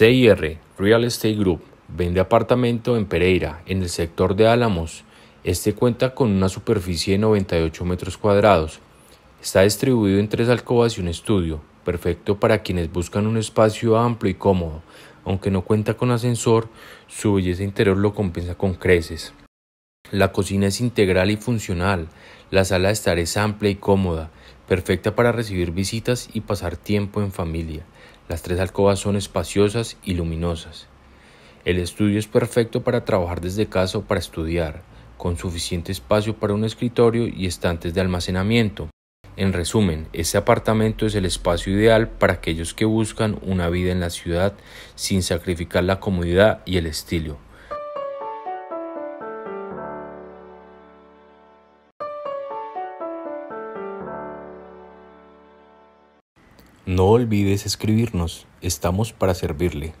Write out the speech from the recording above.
CIR Real Estate Group vende apartamento en Pereira, en el sector de Álamos. Este cuenta con una superficie de 98 metros cuadrados. Está distribuido en tres alcobas y un estudio, perfecto para quienes buscan un espacio amplio y cómodo. Aunque no cuenta con ascensor, su belleza interior lo compensa con creces. La cocina es integral y funcional. La sala de estar es amplia y cómoda, perfecta para recibir visitas y pasar tiempo en familia. Las tres alcobas son espaciosas y luminosas. El estudio es perfecto para trabajar desde casa o para estudiar, con suficiente espacio para un escritorio y estantes de almacenamiento. En resumen, este apartamento es el espacio ideal para aquellos que buscan una vida en la ciudad sin sacrificar la comodidad y el estilo. No olvides escribirnos, estamos para servirle.